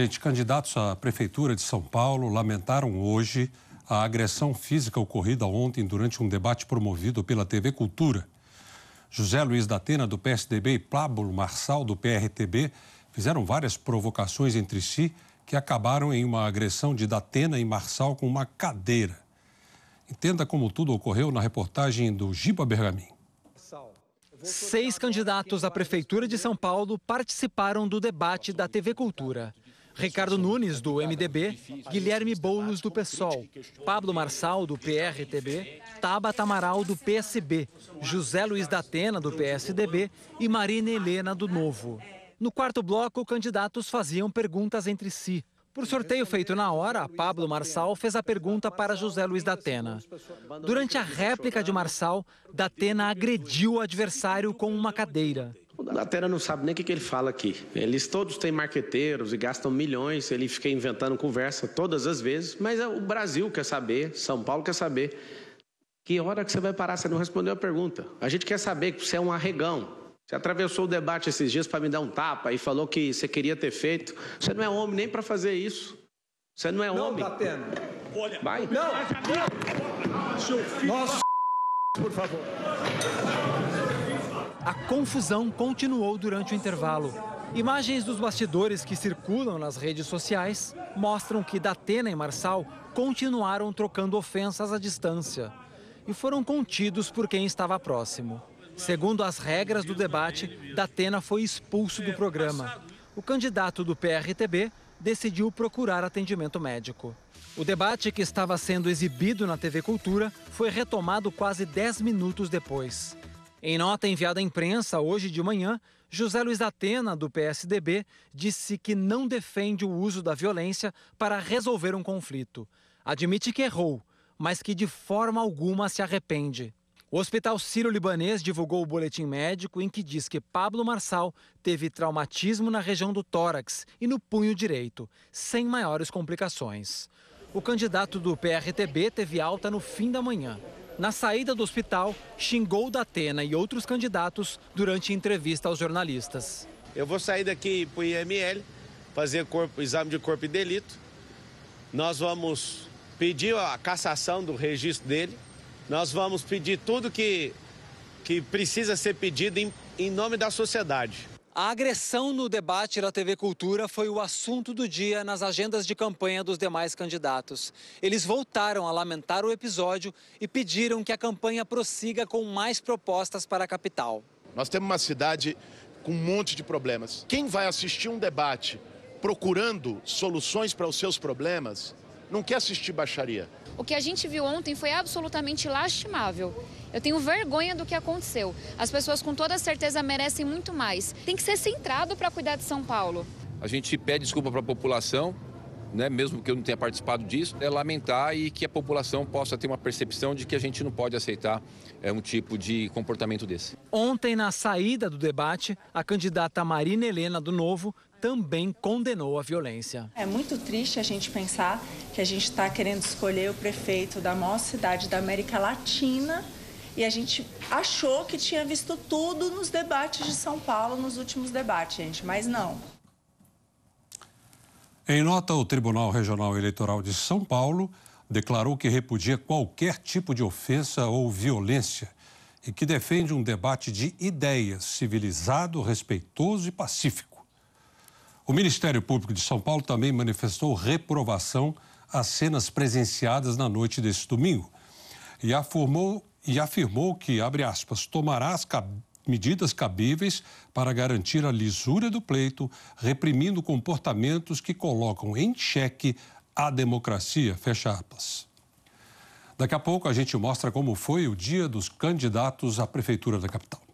Gente, candidatos à Prefeitura de São Paulo lamentaram hoje a agressão física ocorrida ontem durante um debate promovido pela TV Cultura. José Luiz da Atena, do PSDB, e Pablo Marçal, do PRTB, fizeram várias provocações entre si que acabaram em uma agressão de Datena e Marçal com uma cadeira. Entenda como tudo ocorreu na reportagem do Giba Bergamin. Seis candidatos à Prefeitura de São Paulo participaram do debate da TV Cultura. Ricardo Nunes, do MDB, Guilherme Boulos, do PSOL, Pablo Marçal, do PRTB, Taba Tamaral do PSB, José Luiz da Atena, do PSDB e Marina Helena, do Novo. No quarto bloco, candidatos faziam perguntas entre si. Por sorteio feito na hora, Pablo Marçal fez a pergunta para José Luiz da Atena. Durante a réplica de Marçal, Datena agrediu o adversário com uma cadeira. Latera não sabe nem o que, que ele fala aqui. Eles todos têm marqueteiros e gastam milhões, ele fica inventando conversa todas as vezes, mas é o Brasil quer saber, São Paulo quer saber. Que hora que você vai parar? Você não respondeu a pergunta. A gente quer saber que você é um arregão. Você atravessou o debate esses dias para me dar um tapa e falou que você queria ter feito. Você não é homem nem para fazer isso. Você não é não, homem. Não, Datena. Olha. Vai. Não. não. Seu filho. Nossa. Por favor. A confusão continuou durante o intervalo. Imagens dos bastidores que circulam nas redes sociais mostram que Datena e Marçal continuaram trocando ofensas à distância e foram contidos por quem estava próximo. Segundo as regras do debate, Datena foi expulso do programa. O candidato do PRTB decidiu procurar atendimento médico. O debate que estava sendo exibido na TV Cultura foi retomado quase 10 minutos depois. Em nota enviada à imprensa hoje de manhã, José Luiz Atena, do PSDB, disse que não defende o uso da violência para resolver um conflito. Admite que errou, mas que de forma alguma se arrepende. O Hospital Ciro libanês divulgou o boletim médico em que diz que Pablo Marçal teve traumatismo na região do tórax e no punho direito, sem maiores complicações. O candidato do PRTB teve alta no fim da manhã na saída do hospital, xingou Datena e outros candidatos durante entrevista aos jornalistas. Eu vou sair daqui para o IML, fazer corpo, exame de corpo e delito. Nós vamos pedir a cassação do registro dele. Nós vamos pedir tudo que, que precisa ser pedido em, em nome da sociedade. A agressão no debate da TV Cultura foi o assunto do dia nas agendas de campanha dos demais candidatos. Eles voltaram a lamentar o episódio e pediram que a campanha prossiga com mais propostas para a capital. Nós temos uma cidade com um monte de problemas. Quem vai assistir um debate procurando soluções para os seus problemas não quer assistir baixaria. O que a gente viu ontem foi absolutamente lastimável. Eu tenho vergonha do que aconteceu. As pessoas com toda certeza merecem muito mais. Tem que ser centrado para cuidar de São Paulo. A gente pede desculpa para a população, né, mesmo que eu não tenha participado disso, é lamentar e que a população possa ter uma percepção de que a gente não pode aceitar é, um tipo de comportamento desse. Ontem, na saída do debate, a candidata Marina Helena do Novo também condenou a violência. É muito triste a gente pensar que a gente está querendo escolher o prefeito da maior cidade da América Latina e a gente achou que tinha visto tudo nos debates de São Paulo, nos últimos debates, gente, mas não. Em nota, o Tribunal Regional Eleitoral de São Paulo declarou que repudia qualquer tipo de ofensa ou violência e que defende um debate de ideias civilizado, respeitoso e pacífico. O Ministério Público de São Paulo também manifestou reprovação às cenas presenciadas na noite deste domingo e afirmou, e afirmou que, abre aspas, tomará as medidas cabíveis para garantir a lisura do pleito, reprimindo comportamentos que colocam em xeque a democracia. Fecha aspas. Daqui a pouco a gente mostra como foi o dia dos candidatos à prefeitura da capital.